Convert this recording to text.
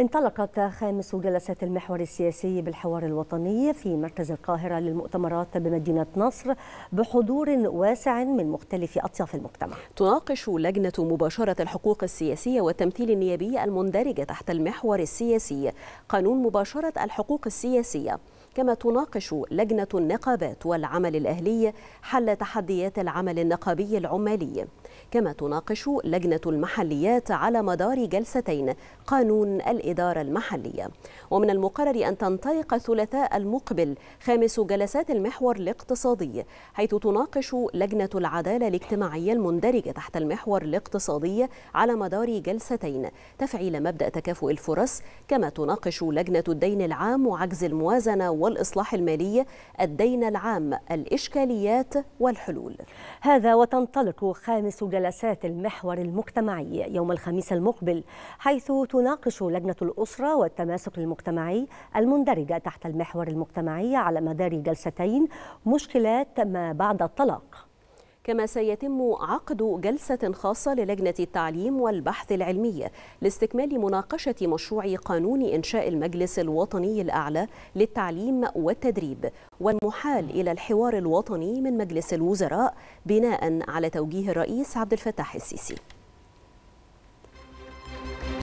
انطلقت خامس جلسات المحور السياسي بالحوار الوطني في مركز القاهرة للمؤتمرات بمدينة نصر بحضور واسع من مختلف أطياف المجتمع تناقش لجنة مباشرة الحقوق السياسية والتمثيل النيابي المندرجة تحت المحور السياسي قانون مباشرة الحقوق السياسية كما تناقش لجنة النقابات والعمل الأهلي حل تحديات العمل النقابي العمالي كما تناقش لجنة المحليات على مدار جلستين قانون الإدارة المحلية ومن المقرر أن تنطلق الثلاثاء المقبل خامس جلسات المحور الاقتصادي حيث تناقش لجنة العدالة الاجتماعية المندرجة تحت المحور الاقتصادي على مدار جلستين تفعيل مبدأ تكافؤ الفرص كما تناقش لجنة الدين العام وعجز الموازنة والإصلاح المالي الدين العام الإشكاليات والحلول هذا وتنطلق خامس جلسات المحور المجتمعي يوم الخميس المقبل حيث تناقش لجنة الأسرة والتماسك المجتمعي المندرجة تحت المحور المجتمعي على مدار جلستين مشكلات ما بعد الطلاق كما سيتم عقد جلسة خاصة للجنة التعليم والبحث العلمي لاستكمال مناقشة مشروع قانون إنشاء المجلس الوطني الأعلى للتعليم والتدريب والمحال إلى الحوار الوطني من مجلس الوزراء بناء على توجيه الرئيس عبد الفتاح السيسي